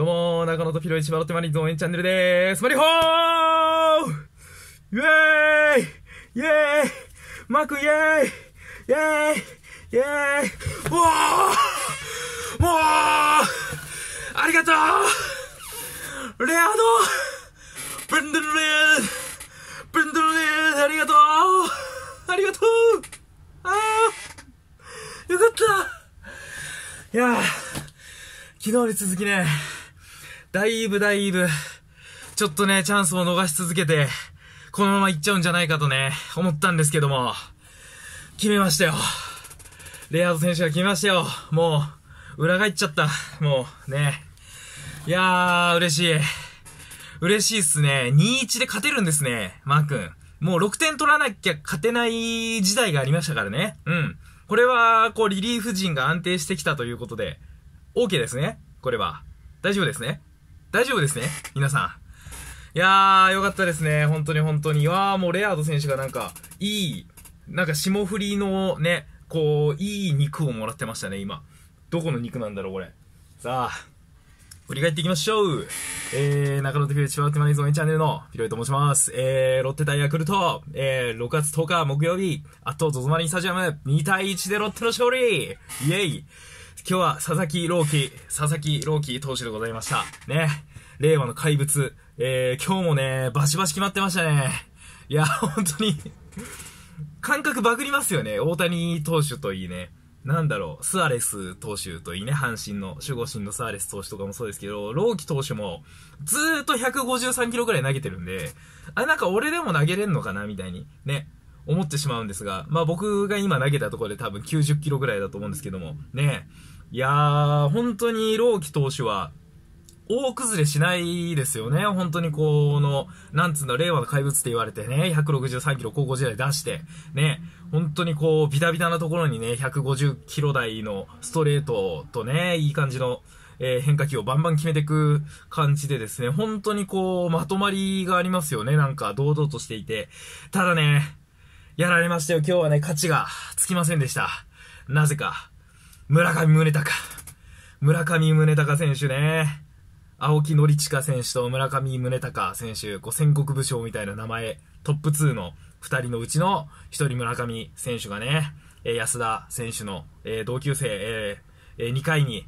どうも、中野とピロ一番ロッテマリーズ応援チャンネルでーす。マリホーイェーイイェーイマークイェーイイェーイイェーイおーもうーありがとうレアードブンドルレーブンドルレーありがとうありがとうあーよかったいやー昨日に続きね、だいぶだいぶ、ちょっとね、チャンスを逃し続けて、このまま行っちゃうんじゃないかとね、思ったんですけども、決めましたよ。レアード選手が決めましたよ。もう、裏返っちゃった。もう、ね。いやー、嬉しい。嬉しいっすね。2-1で勝てるんですね、マー君。もう6点取らなきゃ勝てない時代がありましたからね。うん。これは、こう、リリーフ陣が安定してきたということで、OK ですね。これは。大丈夫ですね。大丈夫ですね皆さん。いやー、よかったですね。本当に本当に。いやー、もうレアード選手がなんか、いい、なんか霜降りのね、こう、いい肉をもらってましたね、今。どこの肉なんだろう、これ。さあ、振り返っていきましょう。えー、中野テフィル千葉テマネゾンチャンネルのピロイと申します。えー、ロッテ対ヤクルト、えー、6月10日木曜日、あと z ゾ z マリンスタジアム、2対1でロッテの勝利イェイ今日は佐々木朗希、佐々木朗希投手でございました。ね。令和の怪物。えー、今日もね、バシバシ決まってましたね。いや、本当に感覚バグりますよね。大谷投手といいね。なんだろう、スアレス投手といいね、阪神の、守護神のスアレス投手とかもそうですけど、朗希投手も、ずーっと153キロぐらい投げてるんで、あ、なんか俺でも投げれんのかなみたいに。ね。思ってしまうんですが、まあ僕が今投げたところで多分90キロぐらいだと思うんですけども、ねいやー、本当に朗希投手は、大崩れしないですよね。本当にこの、なんつうの、令和の怪物って言われてね、163キロ高校時代出して、ね、本当にこう、ビタビタなところにね、150キロ台のストレートとね、いい感じの、えー、変化球をバンバン決めていく感じでですね、本当にこう、まとまりがありますよね。なんか、堂々としていて。ただね、やられましたよ。今日はね、価値がつきませんでした。なぜか、村上宗隆。村上宗隆選手ね。青木宣親選手と村上宗隆選手、こう戦国武将みたいな名前、トップ2の2人のうちの1人村上選手がね、え安田選手の、え同級生、え2回に、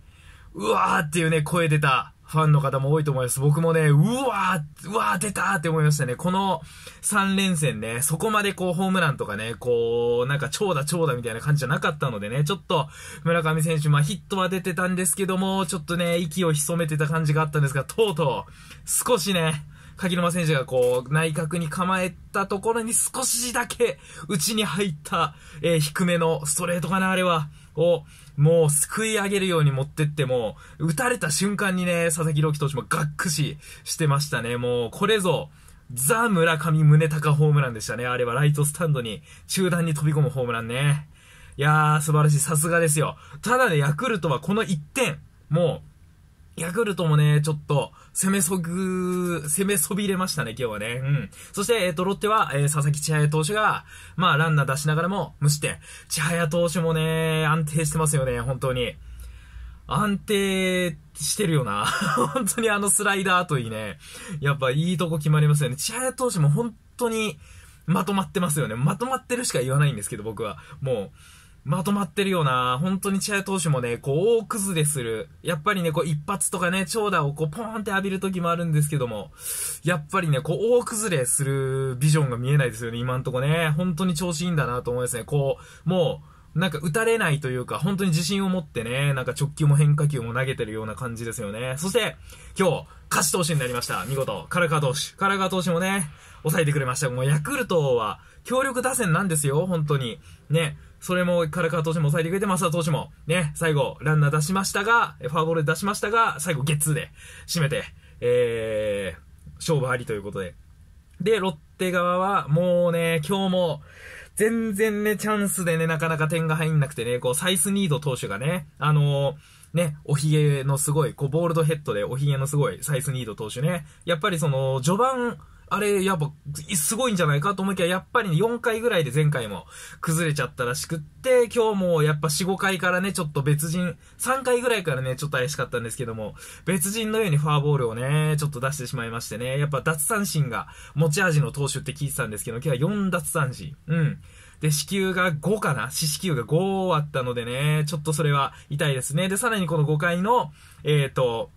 うわーっていうね、声出たファンの方も多いと思います。僕もね、うわー、うわー出たーって思いましたね。この3連戦ね、そこまでこうホームランとかね、こう、なんか長打長打みたいな感じじゃなかったのでね、ちょっと村上選手、まあヒットは出てたんですけども、ちょっとね、息を潜めてた感じがあったんですが、とうとう、少しね、柿沼選手がこう、内角に構えたところに少しだけ内に入った、えー、低めのストレートかな、あれは。をもうすくい上げるように持ってっても、打たれた瞬間にね、佐々木朗希投手もがっくししてましたね。もうこれぞ、ザ・村上宗隆ホームランでしたね。あれはライトスタンドに中段に飛び込むホームランね。いやー、素晴らしい。さすがですよ。ただね、ヤクルトはこの1点、もう、ヤクルトもね、ちょっと、攻めそぐ、攻めそびれましたね、今日はね。うん。そして、えっ、ー、と、ロッテは、えー、佐々木千早投手が、まあ、ランナー出しながらも、無視点。千早投手もね、安定してますよね、本当に。安定してるよな。本当にあのスライダーといいね。やっぱいいとこ決まりますよね。千早投手も本当にまとまってますよね。まとまってるしか言わないんですけど、僕は。もう、まとまってるよな。本当に千早投手もね、こう、大崩れする。やっぱりね、こう、一発とかね、長打をこう、ポーンって浴びる時もあるんですけども、やっぱりね、こう、大崩れするビジョンが見えないですよね、今んとこね。本当に調子いいんだなと思いますね。こう、もう、なんか打たれないというか、本当に自信を持ってね、なんか直球も変化球も投げてるような感じですよね。そして、今日、勝ち投手になりました。見事。唐川投手。唐川投手もね、抑えてくれました。もうヤクルトは、強力打線なんですよ、本当に。ね。それも唐川投手も抑えてくれて、増田投手もね、最後、ランナー出しましたが、フォアボール出しましたが、最後、ゲッツーで締めて、えー、勝負ありということで。で、ロッテ側は、もうね、今日も、全然ね、チャンスでね、なかなか点が入んなくてね、こう、サイスニード投手がね、あのー、ね、おひげのすごい、こう、ボールドヘッドでおひげのすごい、サイスニード投手ね。やっぱりその、序盤、あれ、やっぱ、すごいんじゃないかと思いきや、やっぱりね、4回ぐらいで前回も崩れちゃったらしくって、今日もやっぱ4、5回からね、ちょっと別人、3回ぐらいからね、ちょっと怪しかったんですけども、別人のようにフォアボールをね、ちょっと出してしまいましてね、やっぱ脱三振が持ち味の投手って聞いてたんですけど、今日は4脱三振。うん。で、死球が5かな四死球が5あったのでね、ちょっとそれは痛いですね。で、さらにこの5回の、えっ、ー、と、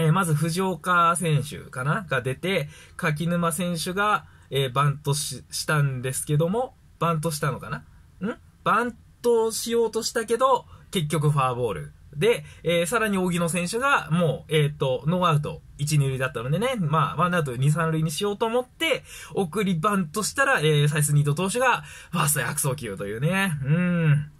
えー、まず藤岡選手かなが出て、柿沼選手が、えー、バントししたんですけども、バントしたのかなんバントしようとしたけど、結局ファーボール。で、えー、さらに荻野選手が、もう、えっ、ー、と、ノーアウト、1、2塁だったのでね、まあ、ワンアウト、2、3塁にしようと思って、送りバントしたら、えー、サイスニード投手が、ファースト0悪送球というね、うん。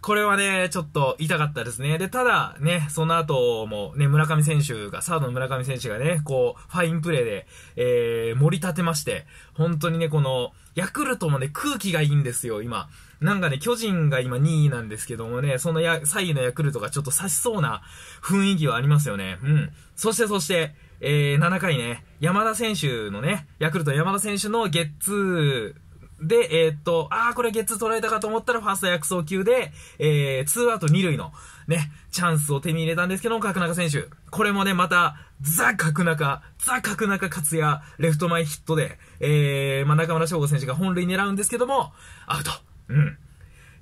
これはね、ちょっと痛かったですね。で、ただね、その後もね、村上選手が、サードの村上選手がね、こう、ファインプレーで、えー、盛り立てまして、本当にね、この、ヤクルトもね、空気がいいんですよ、今。なんかね、巨人が今2位なんですけどもね、そのや、左右のヤクルトがちょっと差しそうな雰囲気はありますよね。うん。そしてそして、えー、7回ね、山田選手のね、ヤクルト山田選手のゲッツー、で、えー、っと、ああ、これゲッツー取られたかと思ったら、ファースト薬草級で、えー、2アウト2塁の、ね、チャンスを手に入れたんですけども、角中選手。これもね、また、ザ・角中、ザ・角中勝也、レフト前ヒットで、えー、まあ、中村翔吾選手が本塁狙うんですけども、アウト。うん。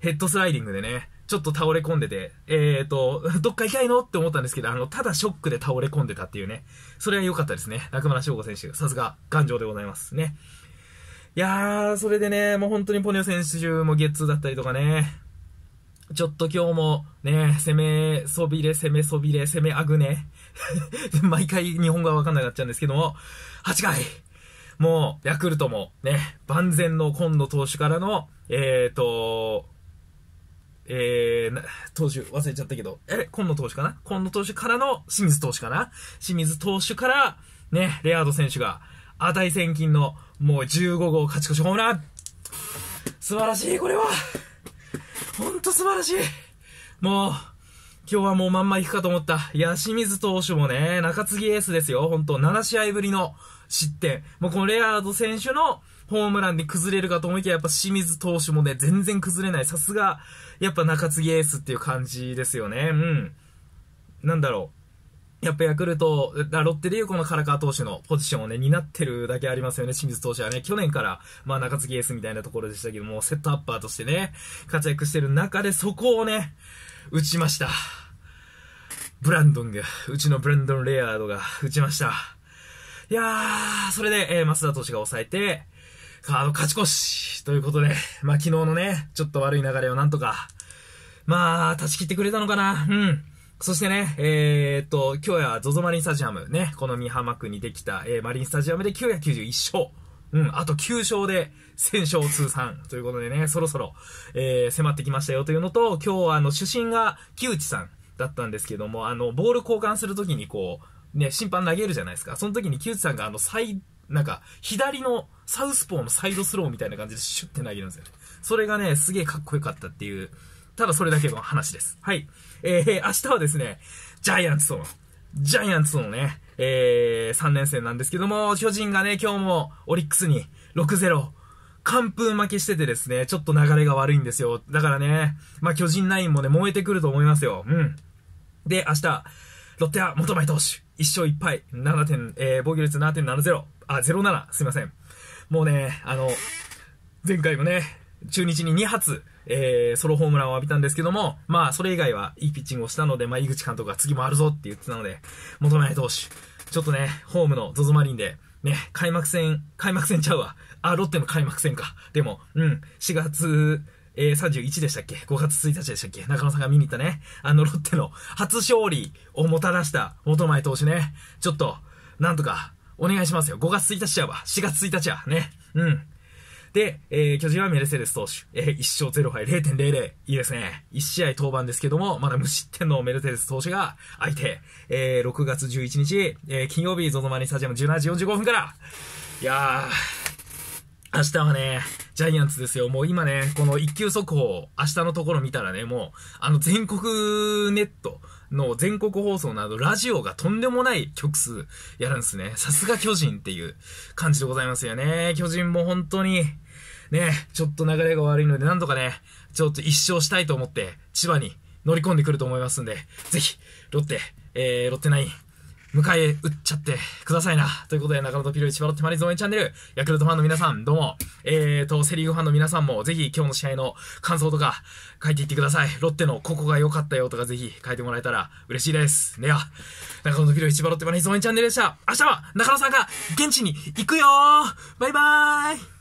ヘッドスライディングでね、ちょっと倒れ込んでて、えーと、どっか行きたいのって思ったんですけど、あの、ただショックで倒れ込んでたっていうね。それは良かったですね。中村翔吾選手、さすが、頑丈でございますね。いやー、それでね、もう本当にポニョ選手もゲッツーだったりとかね、ちょっと今日もね、攻めそびれ、攻めそびれ、攻めあぐね。毎回日本語はわかんなくなっちゃうんですけども、8回、もうヤクルトもね、万全の今野投手からの、えーと、えー、投手忘れちゃったけど、え、今野投手かな今野投手からの清水投手かな清水投手から、ね、レアード選手が、値千金のもう15号勝ち越しホームラン素晴らしい、これはほんと素晴らしいもう、今日はもうまんま行くかと思った。いや、清水投手もね、中継ぎエースですよ。ほんと、7試合ぶりの失点。もうこのレアード選手のホームランで崩れるかと思いきや、やっぱ清水投手もね、全然崩れない。さすが、やっぱ中継ぎエースっていう感じですよね。うん。なんだろう。やっぱヤクルト、ロッテでいうこの唐川投手のポジションをね、担ってるだけありますよね。清水投手はね、去年から、まあ中継ぎエースみたいなところでしたけども、セットアッパーとしてね、活躍してる中でそこをね、打ちました。ブランドンが、うちのブランドン・レアードが打ちました。いやー、それで、えー、増田投手が抑えて、カード勝ち越しということで、まあ昨日のね、ちょっと悪い流れをなんとか、まあ、断ち切ってくれたのかな。うん。そしてね、えー、っと、今日や ZOZO マリンスタジアムね、この三浜区にできた、えー、マリンスタジアムで991勝。うん、あと9勝で1000勝通算ということでね、そろそろ、えー、迫ってきましたよというのと、今日はあの主審が木内さんだったんですけども、あの、ボール交換するときにこう、ね、審判投げるじゃないですか。その時に木内さんがあの、イ、なんか、左のサウスポーのサイドスローみたいな感じでシュッて投げるんですよね。それがね、すげえかっこよかったっていう、ただそれだけの話です。はい。えー、明日はですね、ジャイアンツとの、ジャイアンツとのね、えー、3年生なんですけども、巨人がね、今日もオリックスに6-0、完封負けしててですね、ちょっと流れが悪いんですよ。だからね、まあ、巨人ナインもね、燃えてくると思いますよ。うん。で、明日、ロッテは元前投手、1勝1敗、7点、えー、防御率7.70、あ、07、すいません。もうね、あの、前回もね、中日に2発、えー、ソロホームランを浴びたんですけども、まあ、それ以外はいいピッチングをしたので、まあ、井口監督が次もあるぞって言ってたので、求めない投手。ちょっとね、ホームの ZOZO マリンで、ね、開幕戦、開幕戦ちゃうわ。あ、ロッテの開幕戦か。でも、うん、4月、えー、31でしたっけ ?5 月1日でしたっけ中野さんが見に行ったね。あの、ロッテの初勝利をもたらした元前投手ね。ちょっと、なんとか、お願いしますよ。5月1日うわ。4月1日は、ね。うん。で、えー、巨人はメルセデス投手、えー、1勝0敗0.00。いいですね。1試合登板ですけども、まだ無失点のメルセデス投手が相手、えー、6月11日、えー、金曜日、ZOZO マリンスタジアム17時45分から。いやー、明日はね、ジャイアンツですよ。もう今ね、この1級速報、明日のところ見たらね、もう、あの、全国ネット、の全国放送など、ラジオがとんでもない曲数やるんですね。さすが巨人っていう感じでございますよね。巨人も本当に、ね、ちょっと流れが悪いので、なんとかね、ちょっと一勝したいと思って、千葉に乗り込んでくると思いますんで、ぜひ、ロッテ、えー、ロッテナイン、迎え撃っちゃってくださいな。ということで、中野とピロイ千葉ロッテマリーズ応援チャンネル、ヤクルトファンの皆さん、どうも、えーと、セリーグファンの皆さんも、ぜひ今日の試合の感想とか書いていってください。ロッテのここが良かったよとか、ぜひ書いてもらえたら嬉しいです。では、中野とピロイ千葉ロッテマリーズ応援チャンネルでした。明日は中野さんが現地に行くよバイバーイ